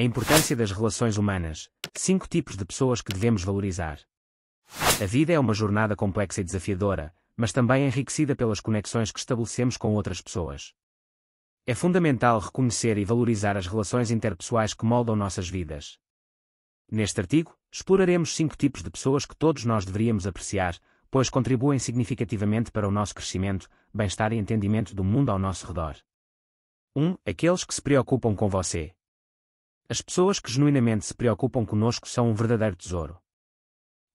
A importância das relações humanas. Cinco tipos de pessoas que devemos valorizar. A vida é uma jornada complexa e desafiadora, mas também enriquecida pelas conexões que estabelecemos com outras pessoas. É fundamental reconhecer e valorizar as relações interpessoais que moldam nossas vidas. Neste artigo, exploraremos cinco tipos de pessoas que todos nós deveríamos apreciar, pois contribuem significativamente para o nosso crescimento, bem-estar e entendimento do mundo ao nosso redor. 1. Um, aqueles que se preocupam com você. As pessoas que genuinamente se preocupam conosco são um verdadeiro tesouro.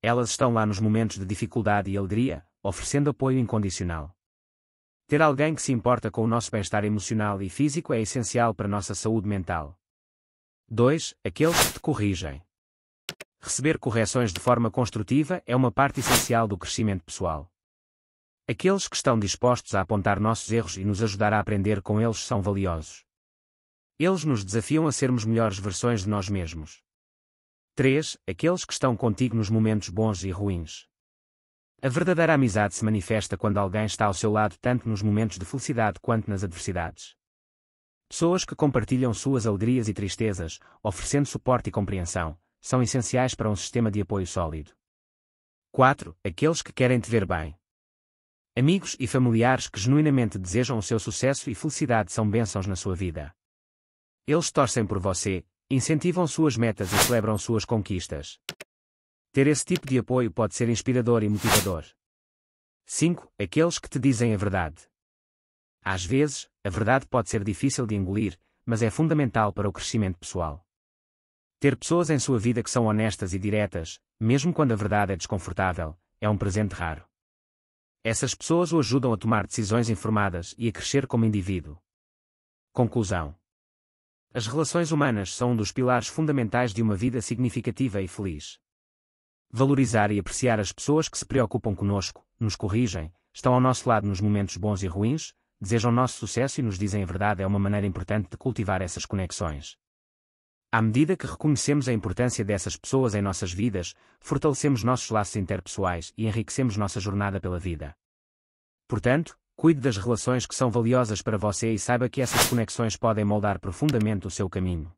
Elas estão lá nos momentos de dificuldade e alegria, oferecendo apoio incondicional. Ter alguém que se importa com o nosso bem-estar emocional e físico é essencial para a nossa saúde mental. 2. Aqueles que te corrigem. Receber correções de forma construtiva é uma parte essencial do crescimento pessoal. Aqueles que estão dispostos a apontar nossos erros e nos ajudar a aprender com eles são valiosos. Eles nos desafiam a sermos melhores versões de nós mesmos. 3. Aqueles que estão contigo nos momentos bons e ruins. A verdadeira amizade se manifesta quando alguém está ao seu lado tanto nos momentos de felicidade quanto nas adversidades. Pessoas que compartilham suas alegrias e tristezas, oferecendo suporte e compreensão, são essenciais para um sistema de apoio sólido. 4. Aqueles que querem te ver bem. Amigos e familiares que genuinamente desejam o seu sucesso e felicidade são bênçãos na sua vida. Eles torcem por você, incentivam suas metas e celebram suas conquistas. Ter esse tipo de apoio pode ser inspirador e motivador. 5. Aqueles que te dizem a verdade. Às vezes, a verdade pode ser difícil de engolir, mas é fundamental para o crescimento pessoal. Ter pessoas em sua vida que são honestas e diretas, mesmo quando a verdade é desconfortável, é um presente raro. Essas pessoas o ajudam a tomar decisões informadas e a crescer como indivíduo. Conclusão as relações humanas são um dos pilares fundamentais de uma vida significativa e feliz. Valorizar e apreciar as pessoas que se preocupam conosco, nos corrigem, estão ao nosso lado nos momentos bons e ruins, desejam nosso sucesso e nos dizem a verdade é uma maneira importante de cultivar essas conexões. À medida que reconhecemos a importância dessas pessoas em nossas vidas, fortalecemos nossos laços interpessoais e enriquecemos nossa jornada pela vida. Portanto, Cuide das relações que são valiosas para você e saiba que essas conexões podem moldar profundamente o seu caminho.